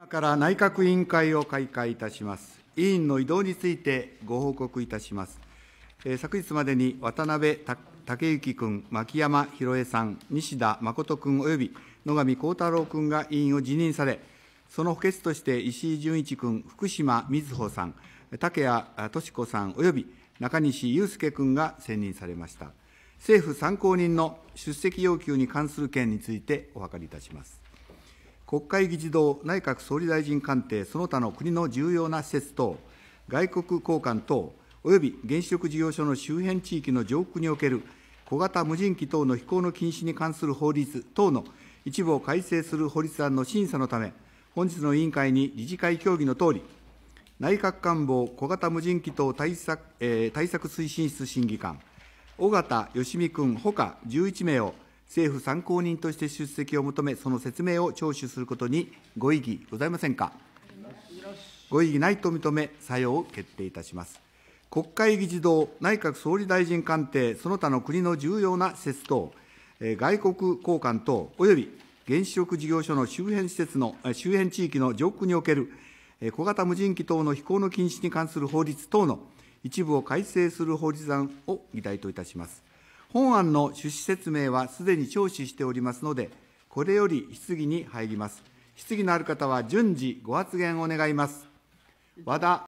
今から内閣委員会を開会いたします。委員の移動についてご報告いたします。えー、昨日までに渡辺武之君、牧山博恵さん、西田誠君および野上幸太郎君が委員を辞任され、その補欠として石井純一君、福島瑞穂さん、竹谷敏子さんおよび中西祐介君が選任されました。政府参考人の出席要求に関する件についてお諮りいたします。国会議事堂、内閣総理大臣官邸、その他の国の重要な施設等、外国公館等、および原子力事業所の周辺地域の上空における小型無人機等の飛行の禁止に関する法律等の一部を改正する法律案の審査のため、本日の委員会に理事会協議のとおり、内閣官房小型無人機等対策,、えー、対策推進室審議官、尾形芳美君ほか11名を政府参考人として出席を求め、その説明を聴取することにご異議ございませんか。ご異議ないと認め、作用を決定いたします。国会議事堂、内閣総理大臣官邸、その他の国の重要な施設等、外国交換等、および原子力事業所の周辺施設の、周辺地域の上空における小型無人機等の飛行の禁止に関する法律等の一部を改正する法律案を議題といたします。本案の趣旨説明はすでに聴取しておりますので、これより質疑に入ります。質疑のある方は順次ご発言を願います。和田